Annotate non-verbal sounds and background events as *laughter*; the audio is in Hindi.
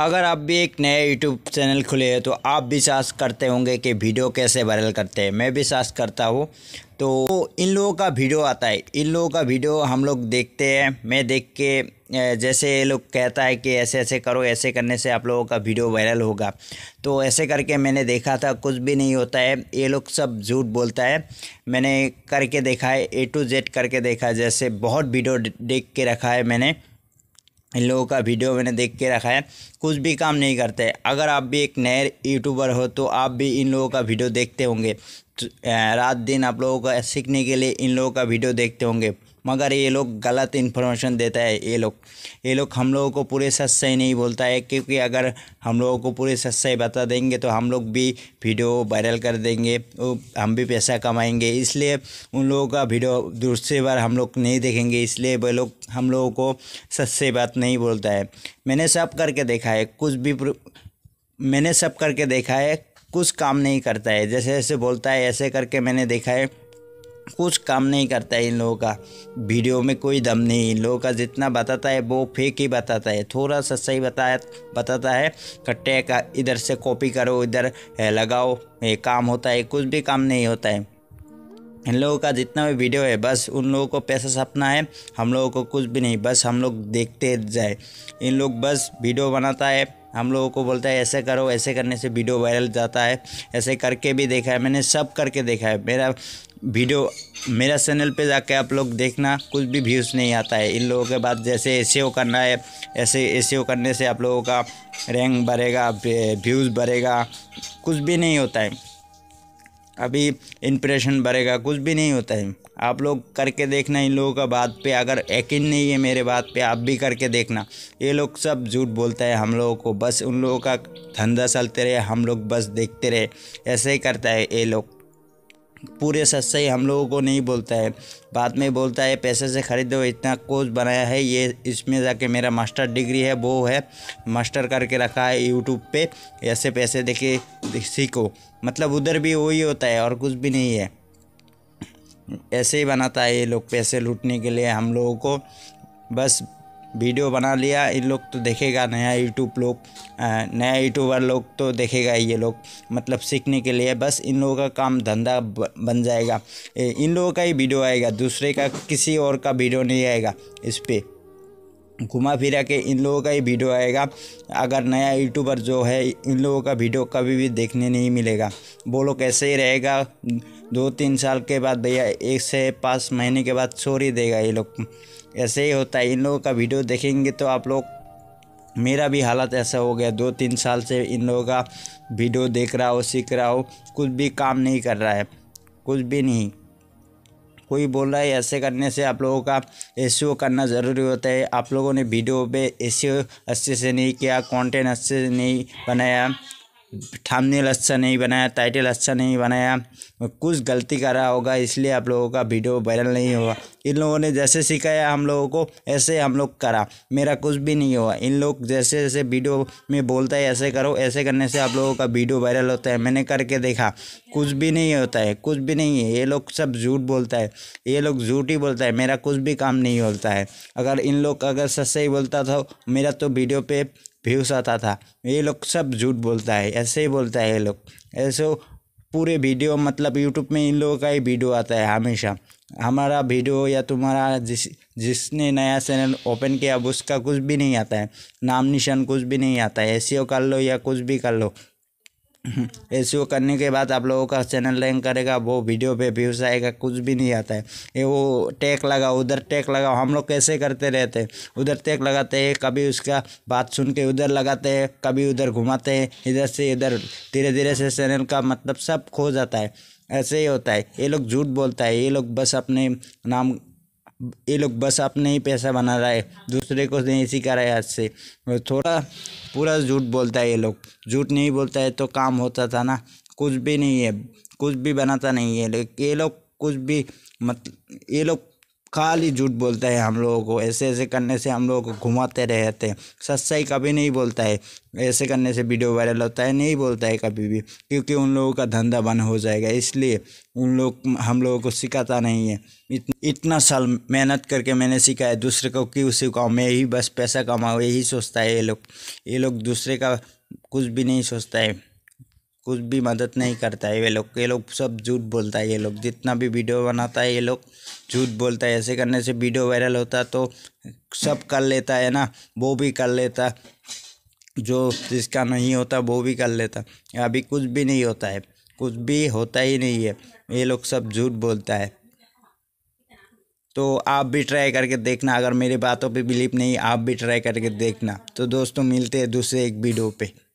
अगर आप भी एक नया यूट्यूब चैनल खुले हैं तो आप भी सास करते होंगे कि वीडियो कैसे वायरल करते हैं मैं भी सास करता हूँ तो इन लोगों का वीडियो आता है इन लोगों का वीडियो हम लोग देखते हैं मैं देख के जैसे ये लोग कहता है कि ऐसे ऐसे करो ऐसे करने से आप लोगों का वीडियो वायरल होगा तो ऐसे करके मैंने देखा था कुछ भी नहीं होता है ये लोग सब झूठ बोलता है मैंने करके देखा है ए टू जेड करके देखा है जैसे बहुत वीडियो देख के रखा है मैंने इन लोगों का वीडियो मैंने देख के रखा है कुछ भी काम नहीं करते अगर आप भी एक नए यूट्यूबर हो तो आप भी इन लोगों का वीडियो देखते होंगे तो, रात दिन आप लोगों का सीखने के लिए इन लोगों का वीडियो देखते होंगे मगर ये लोग गलत इन्फॉर्मेशन देता है ये लोग ये लोग हम लोगों को पूरे सच्चाई नहीं बोलता है क्योंकि अगर हम लोगों को पूरे सच्चाई बता देंगे तो हम लोग भी वीडियो वायरल कर देंगे हम भी पैसा कमाएंगे इसलिए उन लोगों का वीडियो दूसरे बार हम लोग नहीं देखेंगे इसलिए वे लोग हम लोगों को सच्चाई बात नहीं बोलता है मैंने सब करके देखा है कुछ भी मैंने सब करके देखा है कुछ काम नहीं करता है जैसे जैसे बोलता है ऐसे करके मैंने देखा है कुछ काम नहीं करता है इन लोगों का वीडियो में कोई दम नहीं इन लोगों का जितना बताता है वो फेक ही बताता है थोड़ा सा सही बताया बताता है कट्टे का इधर से कॉपी करो इधर लगाओ ये काम होता है कुछ भी काम नहीं होता है इन लोगों का जितना भी वीडियो है बस उन लोगों को पैसा सपना है हम लोगों को कुछ भी नहीं बस हम लोग देखते जाए इन लोग बस वीडियो बनाता है हम लोगों को बोलता है ऐसे करो ऐसे करने से वीडियो वायरल जाता है ऐसे करके भी देखा है मैंने सब करके देखा है मेरा वीडियो मेरा चैनल पे जाके आप लोग देखना कुछ भी व्यूज़ नहीं आता है इन लोगों के बाद जैसे ओ करना है ऐसे ओ करने से आप लोगों का रैंक बढ़ेगा व्यूज़ बढ़ेगा कुछ भी नहीं होता है अभी इंप्रेशन बढ़ेगा कुछ भी नहीं होता है आप लोग करके देखना इन लोगों का बात पे अगर यकीन नहीं है मेरे बात पे आप भी करके देखना ये लोग सब झूठ बोलता है हम लोगों को बस उन लोगों का धंधा चलते रहे हम लोग बस देखते रहे ऐसे ही करता है ये लोग पूरे सच्चाई हम लोगों को नहीं बोलता है बाद में बोलता है पैसे से खरीदो इतना कोर्स बनाया है ये इसमें जाके मेरा मास्टर डिग्री है वो है मास्टर करके रखा है यूट्यूब पे ऐसे पैसे देके सीखो मतलब उधर भी वही होता है और कुछ भी नहीं है ऐसे ही बनाता है ये लोग पैसे लूटने के लिए हम लोगों को बस वीडियो बना लिया इन लोग तो देखेगा नया यूट्यूब लोग नया यूट्यूबर लोग तो देखेगा ये लोग मतलब सीखने के लिए बस इन लोगों का काम धंधा बन जाएगा इन लोगों का ही वीडियो आएगा दूसरे का किसी और का वीडियो नहीं आएगा इस पर घुमा फिरा के इन लोगों का ही वीडियो आएगा अगर नया यूट्यूबर जो है इन लोगों का वीडियो कभी भी देखने नहीं मिलेगा वो लोग ऐसे ही रहेगा दो तीन साल के बाद भैया एक से पाँच महीने के बाद छोड़ देगा ये लोग ऐसे ही होता है इन लोगों का वीडियो देखेंगे तो आप लोग मेरा भी हालत ऐसा हो गया दो तीन साल से इन लोगों का वीडियो देख रहा हो सीख रहा हो कुछ भी काम नहीं कर रहा है कुछ भी नहीं कोई बोल रहा है ऐसे करने से आप लोगों का एस e करना ज़रूरी होता है आप लोगों ने वीडियो पे एस e अच्छे से नहीं किया कंटेंट अच्छे से नहीं बनाया थामनेल अच्छा नहीं बनाया टाइटल अच्छा नहीं बनाया कुछ गलती कर रहा होगा इसलिए आप लोगों का वीडियो वायरल नहीं हुआ इन लोगों ने जैसे सिखाया हम लोगों को ऐसे हम लोग करा मेरा कुछ भी नहीं हुआ इन लोग जैसे जैसे वीडियो में बोलता है ऐसे करो ऐसे करने से आप लोगों का वीडियो वायरल होता है मैंने करके देखा कुछ भी नहीं होता है कुछ भी नहीं है ये लोग सब झूठ बोलता है ये लोग झूठ ही बोलता है मेरा कुछ भी काम नहीं होता है अगर इन लोग अगर सच सही बोलता था मेरा तो वीडियो पे व्यूस आता था ये लोग सब झूठ बोलता है ऐसे ही बोलता है ये लोग ऐसे पूरे वीडियो मतलब यूट्यूब में इन लोगों का ही वीडियो आता है हमेशा हमारा वीडियो या तुम्हारा जिस जिसने नया चैनल ओपन किया उसका कुछ भी नहीं आता है नाम निशान कुछ भी नहीं आता है एस e कर लो या कुछ भी कर लो एस *coughs* करने के बाद आप लोगों का चैनल रैंक करेगा वो वीडियो पे व्यूज आएगा कुछ भी नहीं आता है ये वो टैग लगाओ उधर टैग लगाओ हम लोग कैसे करते रहते हैं उधर टैग लगाते हैं कभी उसका बात सुन के उधर लगाते हैं कभी उधर घुमाते हैं इधर से इधर धीरे धीरे से चैनल का मतलब सब खो जाता है ऐसे ही होता है ये लोग झूठ बोलता है ये लोग बस अपने नाम ये लोग बस अपने ही पैसा बना रहा है दूसरे को नहीं सिखा रहा है आज से थोड़ा पूरा झूठ बोलता है ये लोग झूठ नहीं बोलता है तो काम होता था ना कुछ भी नहीं है कुछ भी बनाता नहीं है ये लोग कुछ भी मत ये लोग खाली झूठ बोलता है हम लोगों को ऐसे ऐसे करने से हम लोगों को घुमाते रहते हैं सच्चाई कभी नहीं बोलता है ऐसे करने से वीडियो वायरल होता है नहीं बोलता है कभी भी क्योंकि उन लोगों का धंधा बंद हो जाएगा इसलिए उन लोग हम लोगों को सिखाता नहीं है इत, इतना साल मेहनत करके मैंने सिखाया दूसरे को क्यों सिखाऊँ मैं ही बस पैसा कमाऊँ यही सोचता है ये लोग ये लोग दूसरे का कुछ भी नहीं सोचता है कुछ भी मदद नहीं करता है ये लोग ये लोग सब झूठ बोलता है ये लोग जितना भी वीडियो बनाता है ये लोग झूठ बोलता है ऐसे करने से वीडियो वायरल होता तो सब कर लेता है ना वो भी कर लेता जो जिसका नहीं होता वो भी कर लेता अभी कुछ भी नहीं होता है कुछ भी होता ही नहीं है ये लोग सब झूठ बोलता है तो आप भी ट्राई करके देखना अगर मेरी बातों पे बिलीव नहीं आप भी ट्राई करके देखना तो दोस्तों मिलते हैं दूसरे एक वीडियो पे